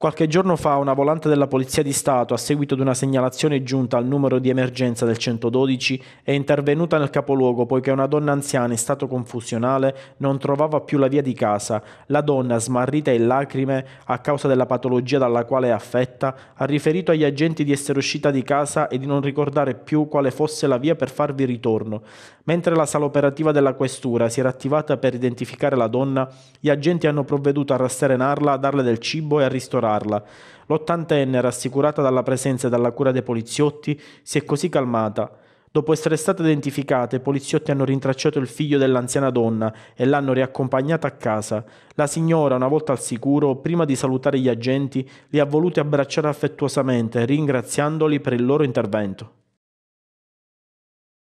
Qualche giorno fa una volante della Polizia di Stato, a seguito di una segnalazione giunta al numero di emergenza del 112, è intervenuta nel capoluogo poiché una donna anziana in stato confusionale non trovava più la via di casa. La donna, smarrita e in lacrime a causa della patologia dalla quale è affetta, ha riferito agli agenti di essere uscita di casa e di non ricordare più quale fosse la via per farvi ritorno. Mentre la sala operativa della questura si era attivata per identificare la donna, gli agenti hanno provveduto a rasserenarla, a darle del cibo e a ristorarla incontrarla. L'ottantenne, rassicurata dalla presenza e dalla cura dei poliziotti, si è così calmata. Dopo essere stata identificata, i poliziotti hanno rintracciato il figlio dell'anziana donna e l'hanno riaccompagnata a casa. La signora, una volta al sicuro, prima di salutare gli agenti, li ha voluti abbracciare affettuosamente, ringraziandoli per il loro intervento.